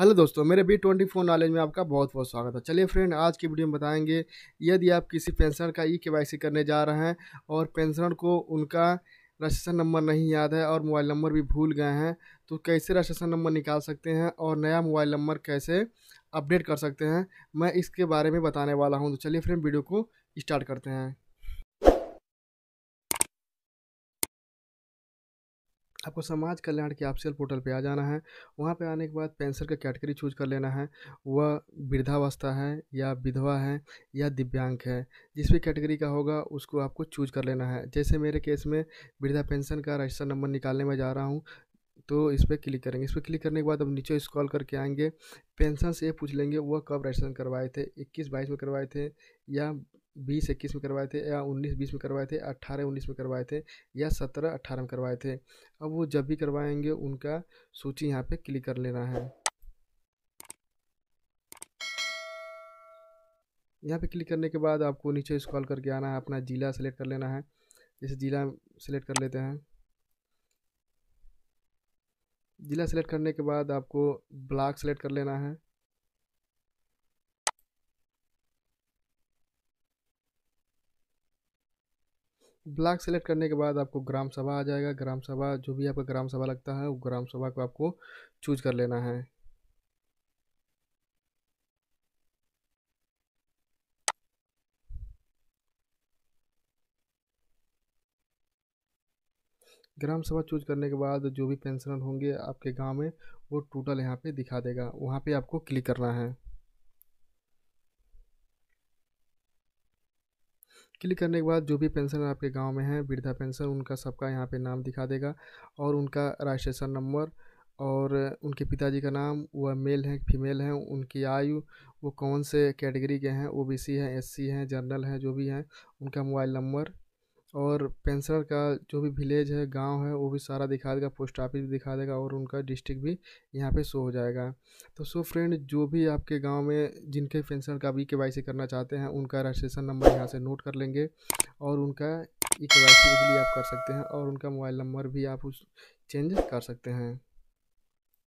hello दोस्तों मेरे B twenty four knowledge में आपका बहुत बहुत स्वागत है चलिए फ्रेंड आज की वीडियो में बताएंगे यदि आप किसी पेंशनर का ई e के करने जा रहे हैं और पेंशनर को उनका रजिस्ट्रेशन नंबर नहीं याद है और मोबाइल नंबर भी भूल गए हैं तो कैसे रजिस्ट्रेशन नंबर निकाल सकते हैं और नया मोबाइल नंबर कैसे अपडेट कर सकते हैं मैं इसके बारे में बताने वाला हूँ तो चलिए फ्रेंड वीडियो को स्टार्ट करते हैं आपको समाज कल्याण के आप पोर्टल पे आ जाना है वहाँ पे आने के बाद पेंशन का कैटेगरी चूज कर लेना है वह वृद्धावस्था है या विधवा है या दिव्यांग है जिस भी कैटेगरी का होगा उसको आपको चूज कर लेना है जैसे मेरे केस में वृद्धा पेंशन का रजिस्टर नंबर निकालने में जा रहा हूँ तो इस पर क्लिक करेंगे इस पर क्लिक करने के बाद अब नीचे स्क्रॉल करके आएंगे पेंशन से पूछ लेंगे वह कब रजिस्ट्रेशन करवाए थे इक्कीस बाईस में करवाए थे या बीस इक्कीस में करवाए थे या उन्नीस बीस में करवाए थे अट्ठारह उन्नीस में करवाए थे या सत्रह अट्ठारह में करवाए थे अब वो जब भी करवाएंगे उनका सूची यहाँ पे क्लिक कर लेना है यहाँ पे क्लिक करने के बाद आपको नीचे स्क्रॉल करके आना है अपना ज़िला सेलेक्ट कर लेना है जैसे ज़िला सेलेक्ट कर लेते हैं ज़िला सेलेक्ट करने के बाद आपको ब्लॉक सेलेक्ट कर लेना है ब्लॉक सेलेक्ट करने के बाद आपको ग्राम सभा आ जाएगा ग्राम सभा जो भी आपका ग्राम सभा लगता है वो ग्राम सभा को आपको चूज कर लेना है ग्राम सभा चूज करने के बाद जो भी पेंशनर होंगे आपके गांव में वो टोटल यहाँ पे दिखा देगा वहां पे आपको क्लिक करना है क्लिक करने के बाद जो भी पेंशन आपके गांव में है वृद्धा पेंशन उनका सबका यहाँ पे नाम दिखा देगा और उनका रजिस्ट्रेशन नंबर और उनके पिताजी का नाम वह मेल हैं फीमेल हैं उनकी आयु वो कौन से कैटेगरी के हैं ओबीसी हैं एस हैं जनरल हैं जो भी हैं उनका मोबाइल नंबर और पेंसर का जो भी विलेज है गांव है वो भी सारा दिखा देगा पोस्ट ऑफिस भी दिखा देगा और उनका डिस्ट्रिक्ट भी यहाँ पे शो हो जाएगा तो सो फ्रेंड जो भी आपके गांव में जिनके पेंसर का भी के करना चाहते हैं उनका रजिस्ट्रेशन नंबर यहाँ से नोट कर लेंगे और उनका ई के वाई सी आप कर सकते हैं और उनका मोबाइल नंबर भी आप उस चेंज कर सकते हैं